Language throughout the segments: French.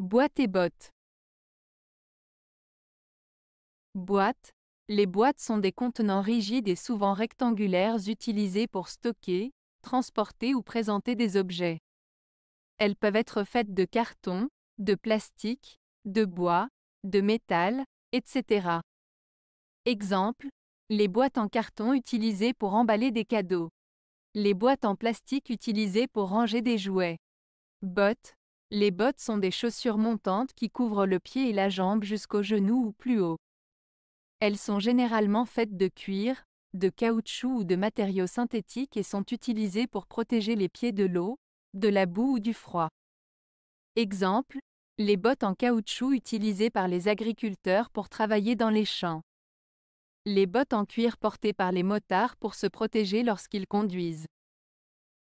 Boîtes et bottes. Boîte. Les boîtes sont des contenants rigides et souvent rectangulaires utilisés pour stocker, transporter ou présenter des objets. Elles peuvent être faites de carton, de plastique, de bois, de métal, etc. Exemple, les boîtes en carton utilisées pour emballer des cadeaux. Les boîtes en plastique utilisées pour ranger des jouets. Bottes, les bottes sont des chaussures montantes qui couvrent le pied et la jambe jusqu'au genou ou plus haut. Elles sont généralement faites de cuir, de caoutchouc ou de matériaux synthétiques et sont utilisées pour protéger les pieds de l'eau, de la boue ou du froid. Exemple, les bottes en caoutchouc utilisées par les agriculteurs pour travailler dans les champs. Les bottes en cuir portées par les motards pour se protéger lorsqu'ils conduisent.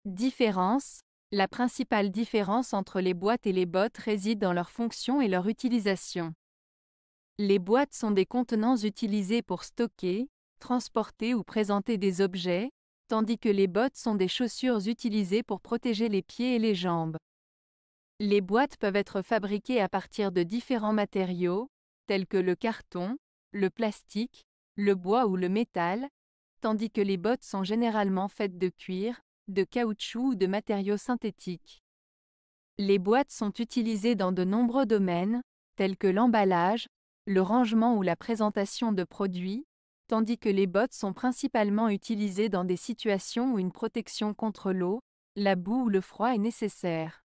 Différence la principale différence entre les boîtes et les bottes réside dans leur fonction et leur utilisation. Les boîtes sont des contenants utilisés pour stocker, transporter ou présenter des objets, tandis que les bottes sont des chaussures utilisées pour protéger les pieds et les jambes. Les boîtes peuvent être fabriquées à partir de différents matériaux, tels que le carton, le plastique, le bois ou le métal, tandis que les bottes sont généralement faites de cuir, de caoutchouc ou de matériaux synthétiques. Les boîtes sont utilisées dans de nombreux domaines, tels que l'emballage, le rangement ou la présentation de produits, tandis que les bottes sont principalement utilisées dans des situations où une protection contre l'eau, la boue ou le froid est nécessaire.